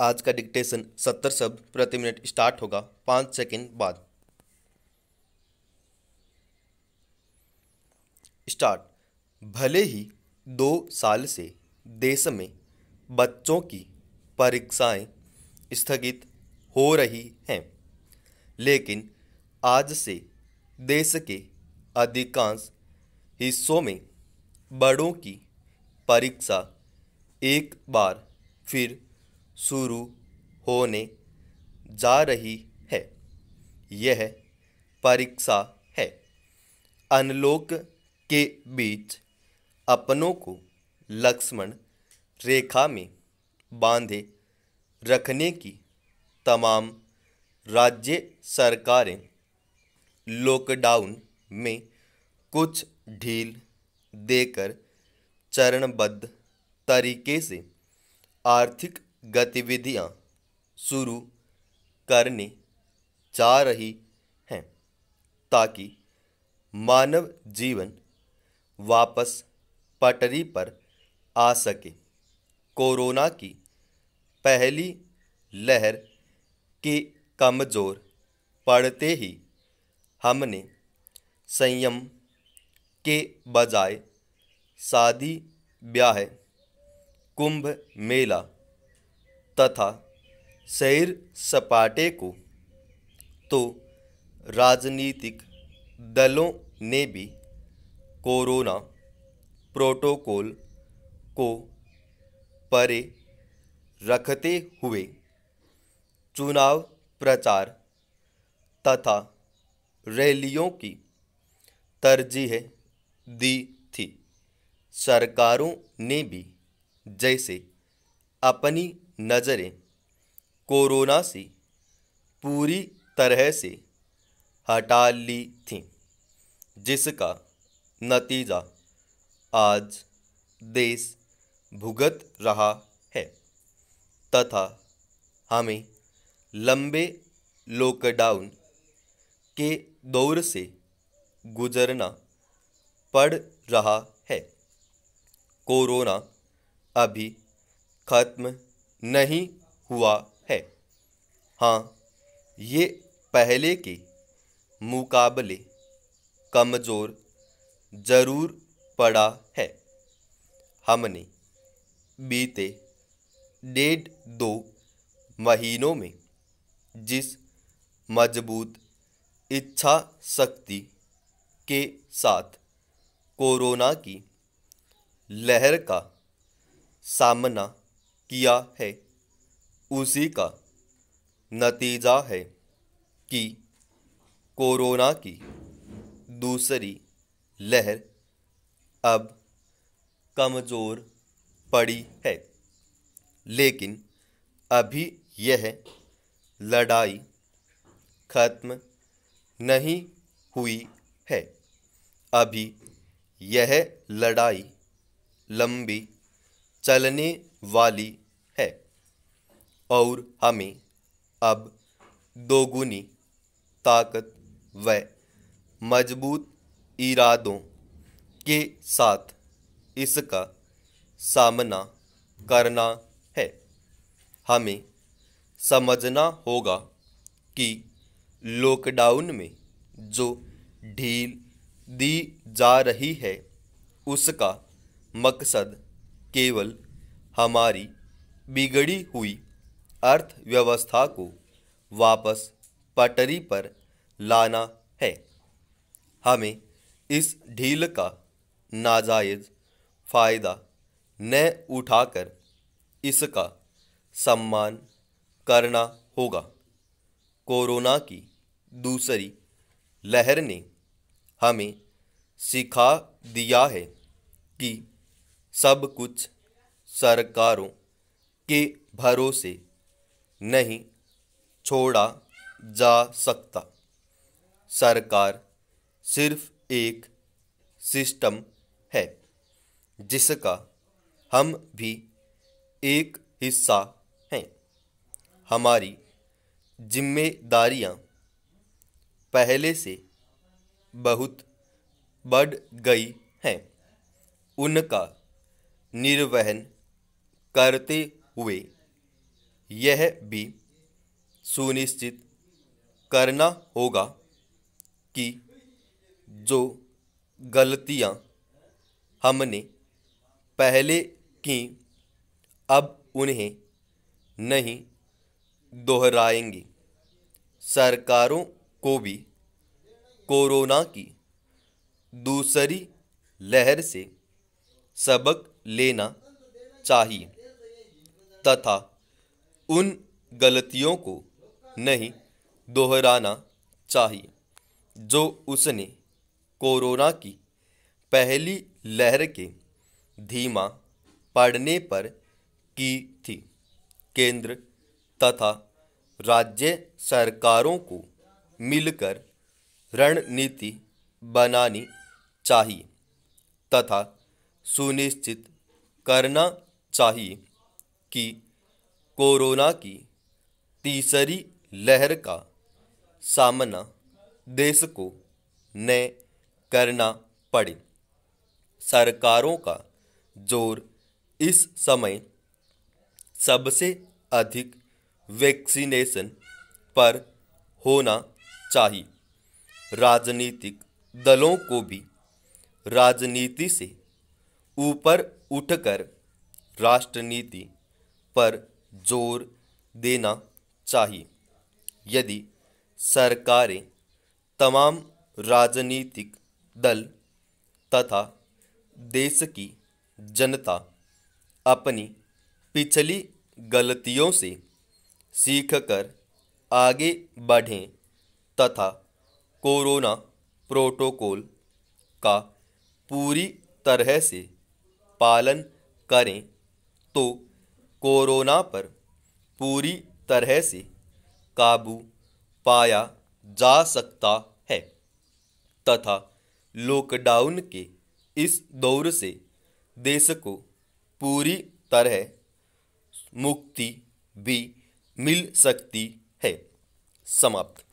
आज का डिक्टेशन सत्तर शब्द प्रति मिनट स्टार्ट होगा पाँच सेकेंड बाद स्टार्ट भले ही दो साल से देश में बच्चों की परीक्षाएं स्थगित हो रही हैं लेकिन आज से देश के अधिकांश हिस्सों में बड़ों की परीक्षा एक बार फिर शुरू होने जा रही है यह परीक्षा है अनलोक के बीच अपनों को लक्ष्मण रेखा में बांधे रखने की तमाम राज्य सरकारें लॉकडाउन में कुछ ढील देकर चरणबद्ध तरीके से आर्थिक गतिविधियाँ शुरू करने जा रही हैं ताकि मानव जीवन वापस पटरी पर आ सके कोरोना की पहली लहर के कमज़ोर पड़ते ही हमने संयम के बजाय शादी ब्याह कुंभ मेला तथा सैर सपाटे को तो राजनीतिक दलों ने भी कोरोना प्रोटोकॉल को परे रखते हुए चुनाव प्रचार तथा रैलियों की तरजीह दी थी सरकारों ने भी जैसे अपनी नज़रें कोरोना से पूरी तरह से हटा ली थी जिसका नतीजा आज देश भुगत रहा है तथा हमें लंबे लॉकडाउन के दौर से गुजरना पड़ रहा है कोरोना अभी खत्म नहीं हुआ है हाँ ये पहले के मुकाबले कमज़ोर जरूर पड़ा है हमने बीते डेढ़ दो महीनों में जिस मजबूत इच्छा शक्ति के साथ कोरोना की लहर का सामना किया है उसी का नतीजा है कि कोरोना की दूसरी लहर अब कमज़ोर पड़ी है लेकिन अभी यह लड़ाई खत्म नहीं हुई है अभी यह लड़ाई लंबी चलने वाली और हमें अब दोगुनी ताकत व मजबूत इरादों के साथ इसका सामना करना है हमें समझना होगा कि लॉकडाउन में जो ढील दी जा रही है उसका मकसद केवल हमारी बिगड़ी हुई अर्थव्यवस्था को वापस पटरी पर लाना है हमें इस ढील का नाजायज़ फ़ायदा न उठाकर इसका सम्मान करना होगा कोरोना की दूसरी लहर ने हमें सिखा दिया है कि सब कुछ सरकारों के भरोसे नहीं छोड़ा जा सकता सरकार सिर्फ एक सिस्टम है जिसका हम भी एक हिस्सा हैं हमारी जिम्मेदारियां पहले से बहुत बढ़ गई हैं उनका निर्वहन करते हुए यह भी सुनिश्चित करना होगा कि जो गलतियां हमने पहले की अब उन्हें नहीं दोहराएंगे सरकारों को भी कोरोना की दूसरी लहर से सबक लेना चाहिए तथा उन गलतियों को नहीं दोहराना चाहिए जो उसने कोरोना की पहली लहर के धीमा पड़ने पर की थी केंद्र तथा राज्य सरकारों को मिलकर रणनीति बनानी चाहिए तथा सुनिश्चित करना चाहिए कि कोरोना की तीसरी लहर का सामना देश को न करना पड़े सरकारों का जोर इस समय सबसे अधिक वैक्सीनेशन पर होना चाहिए राजनीतिक दलों को भी राजनीति से ऊपर उठकर राष्ट्रनीति पर जोर देना चाहिए यदि सरकारें तमाम राजनीतिक दल तथा देश की जनता अपनी पिछली गलतियों से सीखकर आगे बढ़ें तथा कोरोना प्रोटोकॉल का पूरी तरह से पालन करें तो कोरोना पर पूरी तरह से काबू पाया जा सकता है तथा लॉकडाउन के इस दौर से देश को पूरी तरह मुक्ति भी मिल सकती है समाप्त